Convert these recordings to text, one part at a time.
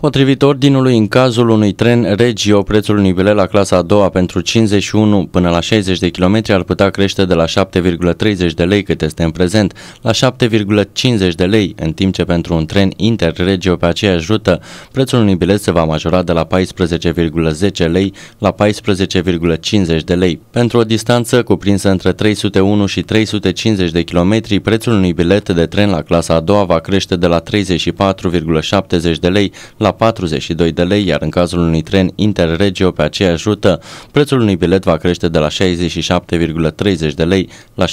Potrivit ordinului, în cazul unui tren regio, prețul unui bilet la clasa a doua pentru 51 până la 60 de km ar putea crește de la 7,30 de lei cât este în prezent la 7,50 de lei, în timp ce pentru un tren interregio pe aceeași rută, prețul unui bilet se va majora de la 14,10 lei la 14,50 de lei. Pentru o distanță cuprinsă între 301 și 350 de km, prețul unui bilet de tren la clasa a doua va crește de la 34,70 de lei la la 42 de lei, iar în cazul unui tren interregio pe aceeași rută, prețul unui bilet va crește de la 67,30 de lei la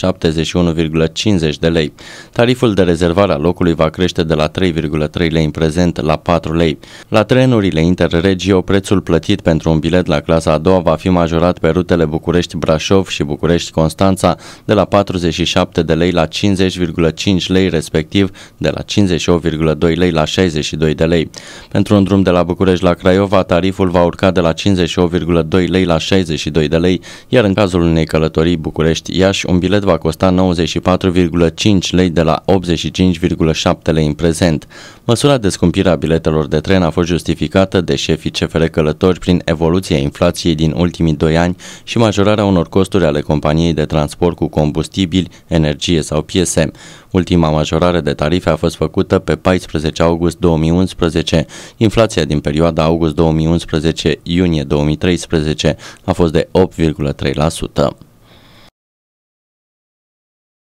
71,50 de lei. Tariful de rezervare a locului va crește de la 3,3 lei în prezent la 4 lei. La trenurile interregio, prețul plătit pentru un bilet la clasa a doua va fi majorat pe rutele București-Brașov și București-Constanța de la 47 de lei la 50,5 lei, respectiv de la 58,2 lei la 62 de lei. Pentru Într-un drum de la București la Craiova, tariful va urca de la 58,2 lei la 62 de lei, iar în cazul unei călătorii București-Iași, un bilet va costa 94,5 lei de la 85,7 lei în prezent. Măsura de scumpire a biletelor de tren a fost justificată de șefii CFR Călători prin evoluția inflației din ultimii doi ani și majorarea unor costuri ale companiei de transport cu combustibili, energie sau piese. Ultima majorare de tarife a fost făcută pe 14 august 2011 Inflația din perioada august 2011-iunie 2013 a fost de 8,3%.